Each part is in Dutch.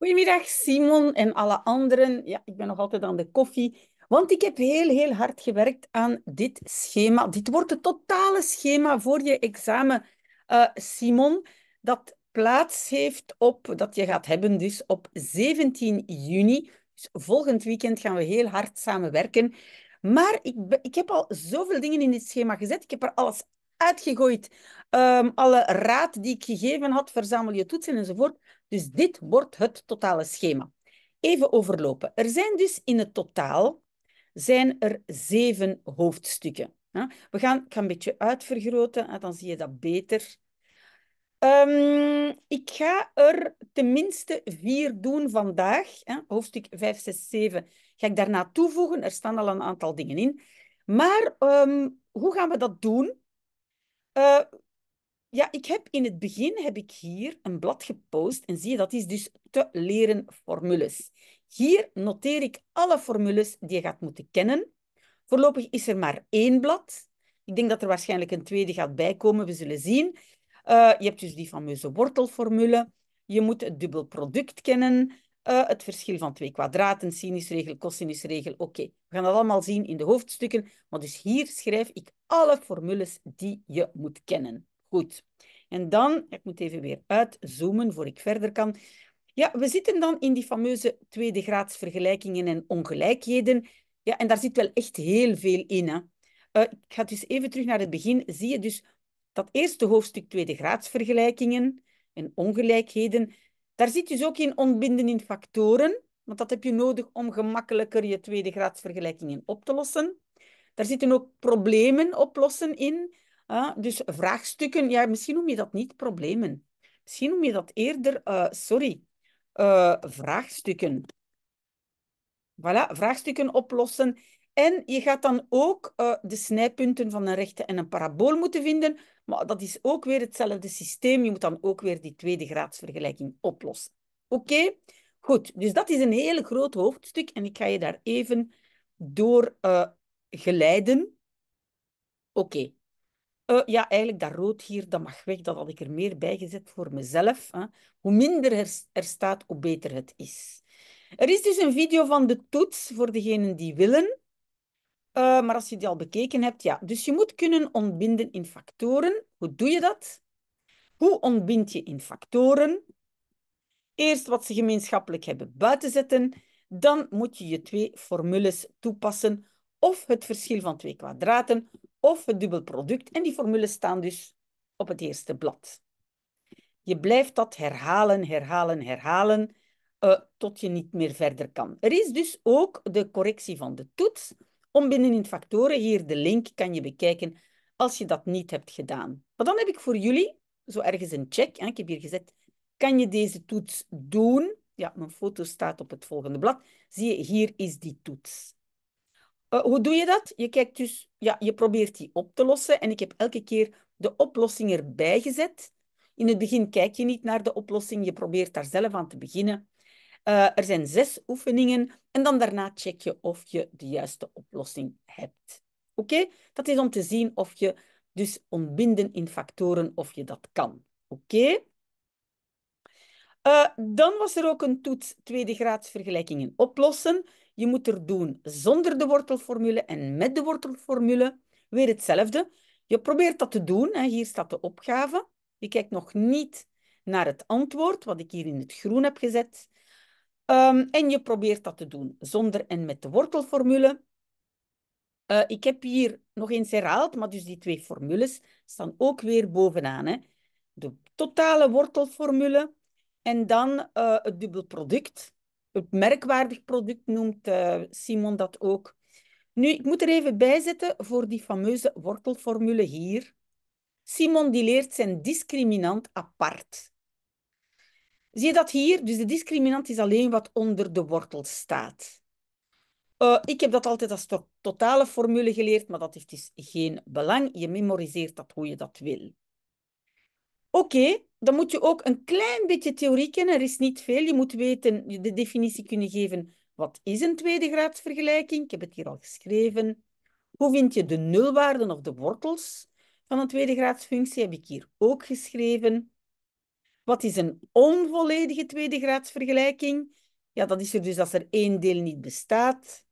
Goedemiddag Simon en alle anderen. Ja, ik ben nog altijd aan de koffie, want ik heb heel, heel hard gewerkt aan dit schema. Dit wordt het totale schema voor je examen, eh, Simon, dat plaats heeft op, dat je gaat hebben dus op 17 juni. Dus volgend weekend gaan we heel hard samenwerken. Maar ik, ik heb al zoveel dingen in dit schema gezet. Ik heb er alles uitgegooid. Ehm, alle raad die ik gegeven had, verzamel je toetsen enzovoort. Dus dit wordt het totale schema. Even overlopen. Er zijn dus in het totaal zijn er zeven hoofdstukken. We gaan, ik ga een beetje uitvergroten, dan zie je dat beter. Ehm, ik ga er tenminste vier doen vandaag. Hoofdstuk 5, 6, 7 ga ik daarna toevoegen. Er staan al een aantal dingen in. Maar ehm, hoe gaan we dat doen? Eh, ja, ik heb in het begin heb ik hier een blad gepost en zie je, dat is dus te leren formules. Hier noteer ik alle formules die je gaat moeten kennen. Voorlopig is er maar één blad. Ik denk dat er waarschijnlijk een tweede gaat bijkomen, we zullen zien. Eh, je hebt dus die fameuze wortelformule. Je moet het dubbel product kennen. Eh, het verschil van twee kwadraten, sinusregel, cosinusregel. Oké, we gaan dat allemaal zien in de hoofdstukken. Maar dus hier schrijf ik alle formules die je moet kennen. Goed. En dan, ik moet even weer uitzoomen voor ik verder kan. Ja, we zitten dan in die fameuze tweede Graadsvergelijkingen en ongelijkheden. Ja, en daar zit wel echt heel veel in. Hè. Eh, ik ga dus even terug naar het begin. Zie je dus dat eerste hoofdstuk tweede Graadsvergelijkingen en ongelijkheden. Daar zit dus ook in ontbinden in factoren, want dat heb je nodig om gemakkelijker je tweede graadsvergelijkingen op te lossen. Daar zitten ook problemen oplossen in. dus vraagstukken, ja, misschien noem je dat niet problemen. Misschien noem je dat eerder, eh, sorry, eh, vraagstukken. Voilà, vraagstukken oplossen en je gaat dan ook eh, de snijpunten van een rechte en een parabool moeten vinden. Maar dat is ook weer hetzelfde systeem. Je moet dan ook weer die tweede graadsvergelijking oplossen. Oké? Goed, dus dat is een heel groot hoofdstuk en ik ga je daar even door uh, geleiden. Oké. Eh, ja, eigenlijk dat rood hier, dat mag weg. Dat had ik er meer bij gezet voor mezelf. Hè. Hoe minder er, er staat, hoe beter het is. Er is dus een video van de toets voor degenen die willen. Eh, maar als je die al bekeken hebt, ja. Dus je moet kunnen ontbinden in factoren. Hoe doe je dat? Hoe ontbind je in factoren? Eerst wat ze gemeenschappelijk hebben buitenzetten. Dan moet je je twee formules toepassen. Of het verschil van twee kwadraten, of het dubbelproduct. En die formules staan dus op het eerste blad. Je blijft dat herhalen, herhalen, herhalen, eh, tot je niet meer verder kan. Er is dus ook de correctie van de toets. Om in factoren, hier de link kan je bekijken als je dat niet hebt gedaan. Maar dan heb ik voor jullie zo ergens een check. Hè? Ik heb hier gezet, kan je deze toets doen? Ja, mijn foto staat op het volgende blad. Zie je, hier is die toets. Eh, hoe doe je dat? Je kijkt dus, ja, je probeert die op te lossen. En ik heb elke keer de oplossing erbij gezet. In het begin kijk je niet naar de oplossing, je probeert daar zelf aan te beginnen. Eh, er zijn zes oefeningen en dan daarna check je of je de juiste oplossing hebt. Oké? Dat is om te zien of je dus ontbinden in factoren, of je dat kan. Oké? Eh, dan was er ook een toets tweede graads vergelijkingen oplossen. Je moet er doen zonder de wortelformule en met de wortelformule. Weer hetzelfde. Je probeert dat te doen. Hè. Hier staat de opgave. Je kijkt nog niet naar het antwoord, wat ik hier in het groen heb gezet. Ehm, en je probeert dat te doen zonder en met de wortelformule. Eh, ik heb hier nog eens herhaald, maar dus die twee formules staan ook weer bovenaan. Hè? De totale wortelformule en dan eh, het dubbel product. Het merkwaardig product noemt eh, Simon dat ook. Nu, ik moet er even bij zetten voor die fameuze wortelformule hier. Simon die leert zijn discriminant apart. Zie je dat hier? Dus de discriminant is alleen wat onder de wortel staat. Eh, ik heb dat altijd als totale formule geleerd, maar dat heeft dus geen belang. Je memoriseert dat hoe je dat wil. Oké, dan moet je ook een klein beetje theorie kennen. Er is niet veel. Je moet weten, de definitie kunnen geven. Wat is een tweede graadsvergelijking? Ik heb het hier al geschreven. Hoe vind je de nulwaarden of de wortels van een tweede graadsfunctie? Heb ik hier ook geschreven. Wat is een onvolledige tweede graadsvergelijking? Ja, dat is er dus als er één deel niet bestaat.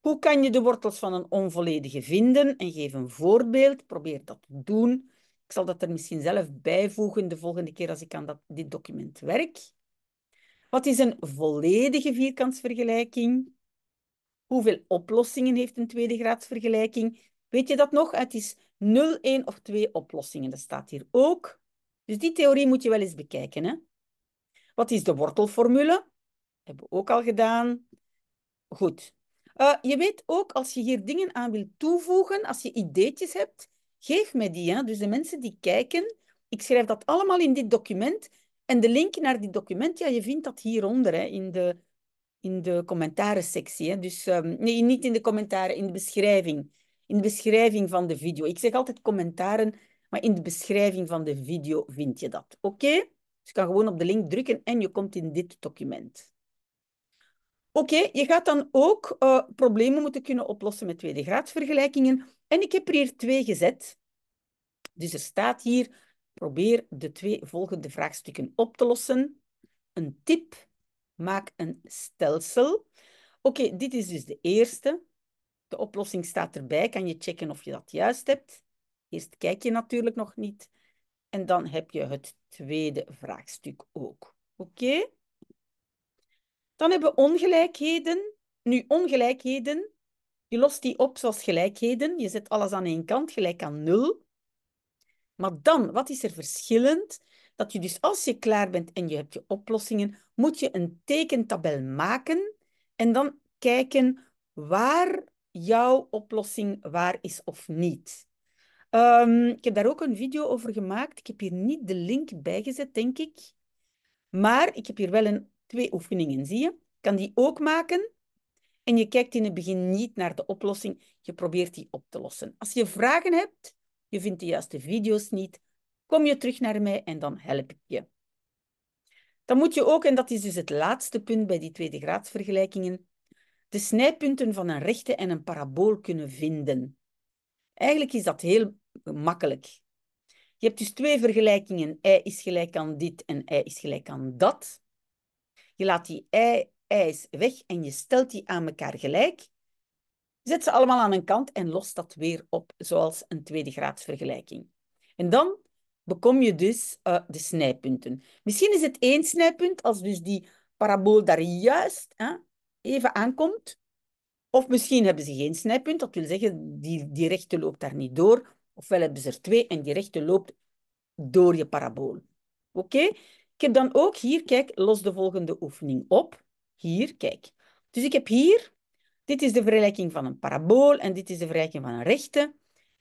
Hoe kan je de wortels van een onvolledige vinden? En geef een voorbeeld. Probeer dat te doen. Ik zal dat er misschien zelf bijvoegen de volgende keer als ik aan dat, dit document werk. Wat is een volledige vierkantsvergelijking? Hoeveel oplossingen heeft een tweede graadsvergelijking? Weet je dat nog? Het is 0, 1 of 2 oplossingen. Dat staat hier ook. Dus die theorie moet je wel eens bekijken. Hè? Wat is de wortelformule? Hebben we ook al gedaan. Goed. Eh, je weet ook, als je hier dingen aan wil toevoegen, als je ideetjes hebt, geef mij die. Hè? Dus de mensen die kijken, ik schrijf dat allemaal in dit document. En de link naar dit document, ja, je vindt dat hieronder, hè, in de, in de commentarensectie. Hè? Dus, ehm, nee, niet in de commentaren, in de beschrijving. In de beschrijving van de video. Ik zeg altijd commentaren maar in de beschrijving van de video vind je dat. Oké? Dus je kan gewoon op de link drukken en je komt in dit document. Oké, je gaat dan ook eh, problemen moeten kunnen oplossen met tweede graadsvergelijkingen. En ik heb er hier twee gezet. Dus er staat hier, probeer de twee volgende vraagstukken op te lossen. Een tip, maak een stelsel. Oké, dit is dus de eerste. De oplossing staat erbij, kan je checken of je dat juist hebt. Eerst kijk je natuurlijk nog niet. En dan heb je het tweede vraagstuk ook. Oké? Dan hebben we ongelijkheden. Nu, ongelijkheden, je lost die op zoals gelijkheden. Je zet alles aan één kant, gelijk aan nul. Maar dan, wat is er verschillend? Dat je dus als je klaar bent en je hebt je oplossingen, moet je een tekentabel maken en dan kijken waar jouw oplossing waar is of niet. Ehm, ik heb daar ook een video over gemaakt. Ik heb hier niet de link bij gezet, denk ik. Maar ik heb hier wel een, twee oefeningen, zie je? Ik kan die ook maken. En je kijkt in het begin niet naar de oplossing. Je probeert die op te lossen. Als je vragen hebt, je vindt de juiste video's niet, kom je terug naar mij en dan help ik je. Dan moet je ook, en dat is dus het laatste punt bij die tweede graadsvergelijkingen, de snijpunten van een rechte en een parabool kunnen vinden. Eigenlijk is dat heel makkelijk. Je hebt dus twee vergelijkingen. Y is gelijk aan dit en y is gelijk aan dat. Je laat die y, y's weg en je stelt die aan elkaar gelijk. Zet ze allemaal aan een kant en lost dat weer op, zoals een tweede graadsvergelijking. En dan bekom je dus eh, de snijpunten. Misschien is het één snijpunt, als dus die parabool daar juist even aankomt. Of misschien hebben ze geen snijpunt, dat wil zeggen, die, die rechte loopt daar niet door ofwel hebben ze er twee en die rechte loopt door je parabool. Oké? Ik heb dan ook hier, kijk, los de volgende oefening op. Hier, kijk. Dus ik heb hier, dit is de vergelijking van een parabool en dit is de vergelijking van een rechte.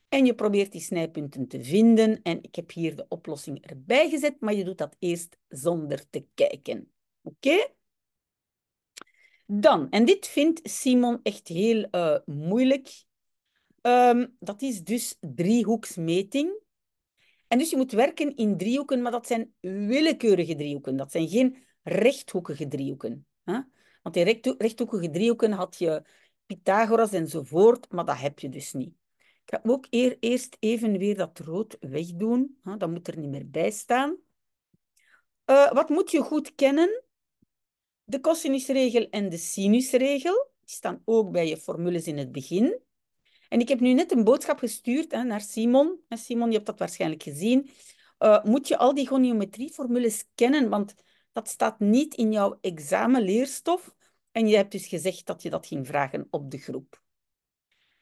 En je probeert die snijpunten te vinden. En ik heb hier de oplossing erbij gezet, maar je doet dat eerst zonder te kijken. Oké? Dan, en dit vindt Simon echt heel eh, moeilijk. Ehm, dat is dus driehoeksmeting. En dus je moet werken in driehoeken, maar dat zijn willekeurige driehoeken. Dat zijn geen rechthoekige driehoeken. Hè? Want in rechthoekige driehoeken had je Pythagoras enzovoort, maar dat heb je dus niet. Ik ga ook eerst even weer dat rood wegdoen. Hè? Dat moet er niet meer bij staan. Eh, wat moet je goed kennen? De cosinusregel en de sinusregel. Die staan ook bij je formules in het begin. En ik heb nu net een boodschap gestuurd hè, naar Simon. Simon, je hebt dat waarschijnlijk gezien. Eh, moet je al die goniometrieformules kennen, want dat staat niet in jouw examenleerstof. En je hebt dus gezegd dat je dat ging vragen op de groep.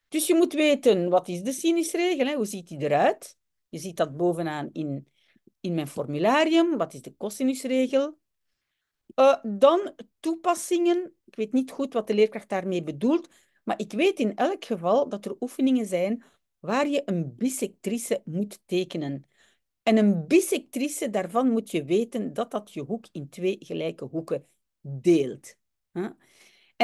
Dus je moet weten, wat is de sinusregel? Hè? Hoe ziet die eruit? Je ziet dat bovenaan in, in mijn formularium. Wat is de cosinusregel? Eh, dan toepassingen. Ik weet niet goed wat de leerkracht daarmee bedoelt. Maar ik weet in elk geval dat er oefeningen zijn waar je een bisectrice moet tekenen. En een bisectrice, daarvan moet je weten dat dat je hoek in twee gelijke hoeken deelt. En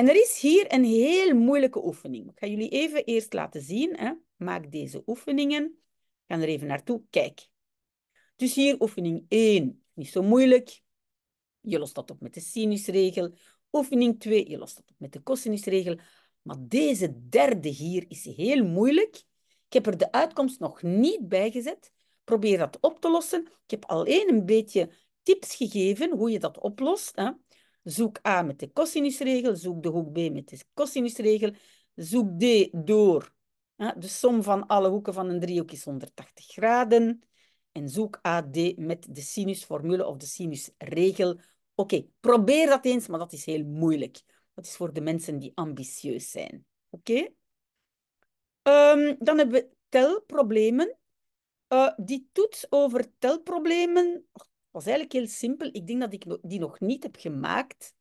er is hier een heel moeilijke oefening. Ik ga jullie even eerst laten zien. Maak deze oefeningen. Ik ga er even naartoe. Kijk. Dus hier oefening 1. Niet zo moeilijk. Je lost dat op met de sinusregel. Oefening 2. Je lost dat op met de cosinusregel. Maar deze derde hier is heel moeilijk. Ik heb er de uitkomst nog niet bij gezet. Probeer dat op te lossen. Ik heb alleen een beetje tips gegeven hoe je dat oplost. Hè. Zoek A met de cosinusregel, zoek de hoek B met de cosinusregel, zoek D door. Hè. De som van alle hoeken van een driehoek is 180 graden. En zoek AD met de sinusformule of de sinusregel. Oké, probeer dat eens, maar dat is heel moeilijk. Dat is voor de mensen die ambitieus zijn. Oké? Ehm, dan hebben we telproblemen. Eh, die toets over telproblemen was eigenlijk heel simpel. Ik denk dat ik die nog niet heb gemaakt.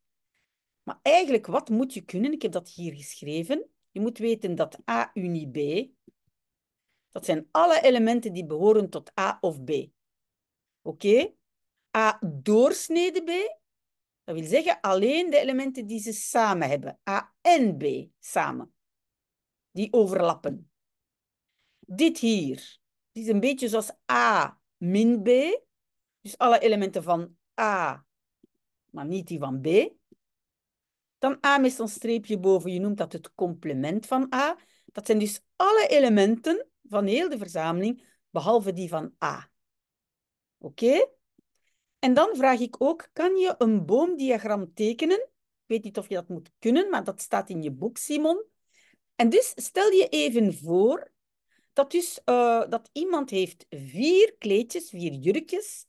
Maar eigenlijk, wat moet je kunnen? Ik heb dat hier geschreven. Je moet weten dat A unie B, dat zijn alle elementen die behoren tot A of B. Oké? A doorsnede B, dat wil zeggen alleen de elementen die ze samen hebben. A en B samen. Die overlappen. Dit hier dit is een beetje zoals A min B. Dus alle elementen van A, maar niet die van B. Dan A met een streepje boven. Je noemt dat het complement van A. Dat zijn dus alle elementen van heel de verzameling, behalve die van A. Oké? En dan vraag ik ook, kan je een boomdiagram tekenen? Ik weet niet of je dat moet kunnen, maar dat staat in je boek, Simon. En dus stel je even voor dat, dus, eh, dat iemand heeft vier kleedjes, vier jurkjes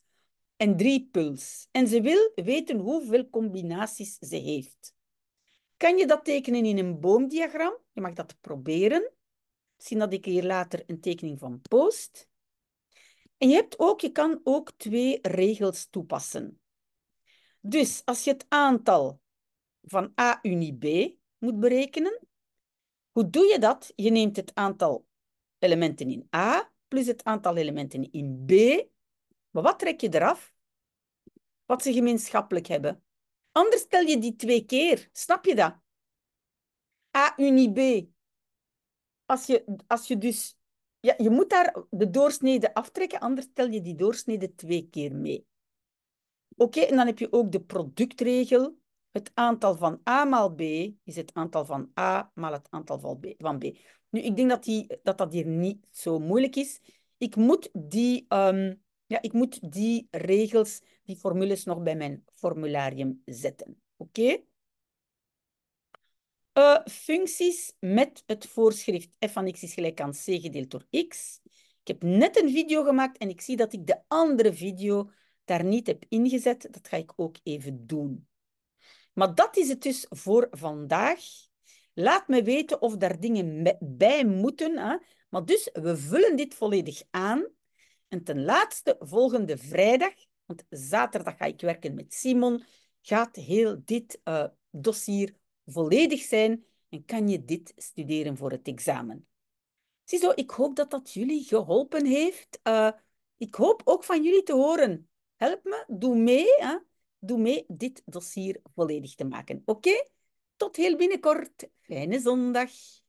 en drie puls. En ze wil weten hoeveel combinaties ze heeft. Kan je dat tekenen in een boomdiagram? Je mag dat proberen. Misschien dat ik hier later een tekening van post. En je, hebt ook, je kan ook twee regels toepassen. Dus als je het aantal van A unie B moet berekenen, hoe doe je dat? Je neemt het aantal elementen in A plus het aantal elementen in B. Maar wat trek je eraf? Wat ze gemeenschappelijk hebben. Anders tel je die twee keer. Snap je dat? A unie B. Als je, als je dus ja, je moet daar de doorsnede aftrekken, anders tel je die doorsnede twee keer mee. Oké, en dan heb je ook de productregel. Het aantal van A maal B is het aantal van A maal het aantal van B. Van B. Nu, ik denk dat, die, dat dat hier niet zo moeilijk is. Ik moet die, ehm, ja, ik moet die regels, die formules nog bij mijn formularium zetten. Oké? Eh, functies met het voorschrift f van x is gelijk aan c gedeeld door x. Ik heb net een video gemaakt en ik zie dat ik de andere video daar niet heb ingezet. Dat ga ik ook even doen. Maar dat is het dus voor vandaag. Laat me weten of daar dingen bij moeten. Hè? Maar dus, we vullen dit volledig aan. En ten laatste, volgende vrijdag, want zaterdag ga ik werken met Simon, gaat heel dit uh, dossier volledig zijn en kan je dit studeren voor het examen. Ziezo, ik hoop dat dat jullie geholpen heeft. Eh, ik hoop ook van jullie te horen. Help me, doe mee. Hè? Doe mee dit dossier volledig te maken. Oké? Tot heel binnenkort. Fijne zondag.